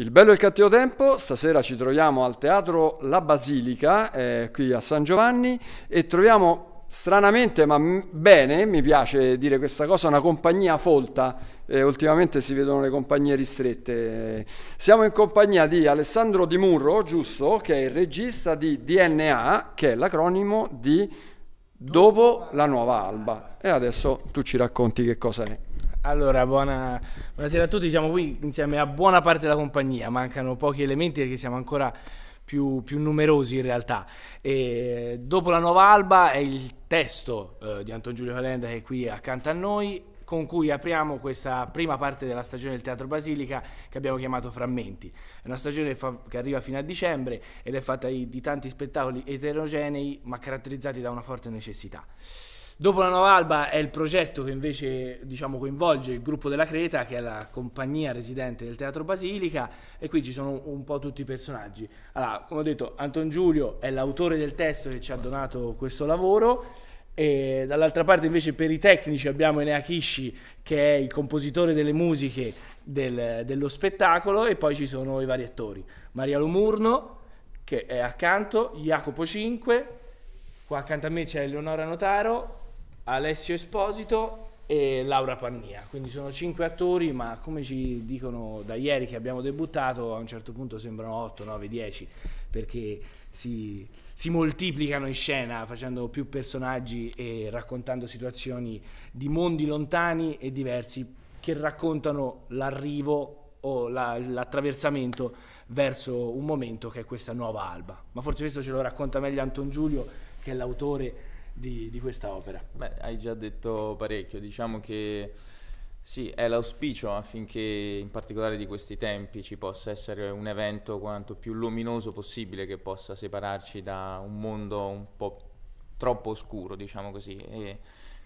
Il bello e il cattivo tempo, stasera ci troviamo al Teatro La Basilica, eh, qui a San Giovanni, e troviamo stranamente ma bene, mi piace dire questa cosa, una compagnia folta, eh, ultimamente si vedono le compagnie ristrette. Siamo in compagnia di Alessandro Di Murro, giusto, che è il regista di DNA, che è l'acronimo di Dopo la nuova alba. E adesso tu ci racconti che cosa è. Allora, buona... buonasera a tutti, siamo qui insieme a buona parte della compagnia, mancano pochi elementi perché siamo ancora più, più numerosi in realtà. E dopo la nuova alba è il testo eh, di Anton Giulio Calenda che è qui accanto a noi con cui apriamo questa prima parte della stagione del Teatro Basilica che abbiamo chiamato Frammenti. È una stagione che arriva fino a dicembre ed è fatta di tanti spettacoli eterogenei ma caratterizzati da una forte necessità. Dopo la Nuova Alba è il progetto che invece diciamo, coinvolge il gruppo della Creta, che è la compagnia residente del Teatro Basilica, e qui ci sono un po' tutti i personaggi. Allora, come ho detto, Anton Giulio è l'autore del testo che ci ha donato questo lavoro. E dall'altra parte invece per i tecnici abbiamo Enea Kishi che è il compositore delle musiche del, dello spettacolo e poi ci sono i vari attori. Maria Lomurno che è accanto, Jacopo Cinque, qua accanto a me c'è Eleonora Notaro, Alessio Esposito e Laura Pannia. Quindi sono cinque attori, ma come ci dicono da ieri che abbiamo debuttato, a un certo punto sembrano 8, 9, 10, perché si, si moltiplicano in scena facendo più personaggi e raccontando situazioni di mondi lontani e diversi che raccontano l'arrivo o la, l'attraversamento verso un momento che è questa nuova alba. Ma forse questo ce lo racconta meglio Anton Giulio, che è l'autore di, di questa opera? Beh, hai già detto parecchio, diciamo che sì, è l'auspicio affinché in particolare di questi tempi ci possa essere un evento quanto più luminoso possibile che possa separarci da un mondo un po' troppo oscuro, diciamo così. E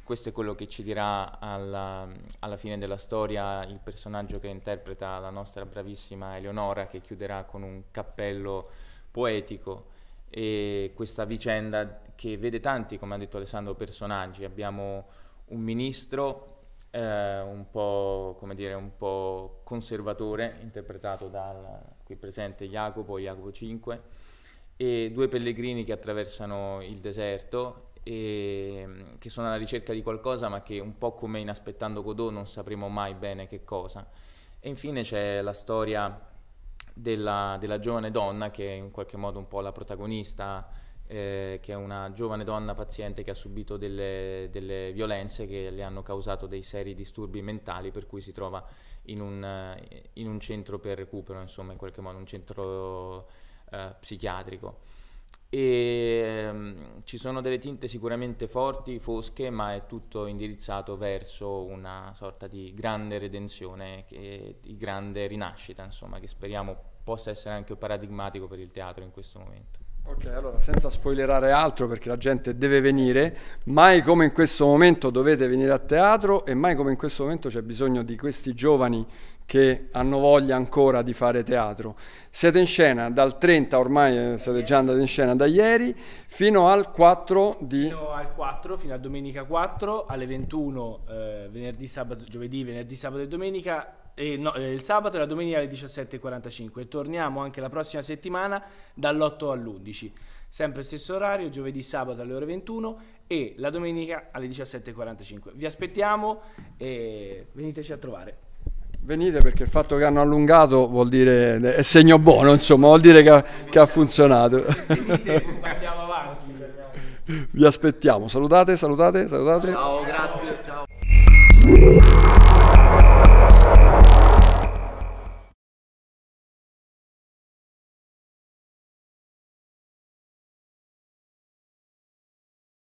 questo è quello che ci dirà alla, alla, fine della storia il personaggio che interpreta la nostra bravissima Eleonora che chiuderà con un cappello poetico e questa vicenda che vede tanti, come ha detto Alessandro, personaggi. Abbiamo un ministro eh, un, po', dire, un, po', conservatore, interpretato dal qui presente Jacopo, Jacopo V, e due pellegrini che attraversano il deserto e mm, che sono alla ricerca di qualcosa, ma che un po' come in Aspettando Godot non sapremo mai bene che cosa. E infine c'è la storia della, della, giovane donna che è in qualche modo un po' la protagonista, eh, che è una giovane donna paziente che ha subito delle, delle, violenze che le hanno causato dei seri disturbi mentali per cui si trova in un, in un centro per recupero, insomma in qualche modo un centro eh, psichiatrico. E, um, ci sono delle tinte sicuramente forti, fosche, ma è tutto indirizzato verso una sorta di grande redenzione, che, di grande rinascita, insomma, che speriamo possa essere anche paradigmatico per il teatro in questo momento. Ok, allora senza spoilerare altro perché la gente deve venire, mai come in questo momento dovete venire a teatro e mai come in questo momento c'è bisogno di questi giovani che hanno voglia ancora di fare teatro. Siete in scena dal 30, ormai eh, siete già andati in scena da ieri, fino al 4 di... Fino al 4, fino a domenica 4, alle 21, eh, venerdì, sabato, giovedì, venerdì, sabato e domenica, eh, no, il sabato e la domenica alle 17.45 torniamo anche la prossima settimana dall'8 all'11 sempre stesso orario, giovedì sabato alle ore 21 e la domenica alle 17.45. Vi aspettiamo e veniteci a trovare. Venite perché il fatto che hanno allungato vuol dire, è segno buono, insomma, vuol dire che, che ha funzionato. Venite, andiamo avanti. Vi aspettiamo. Salutate, salutate, salutate. Ciao, grazie. Ciao.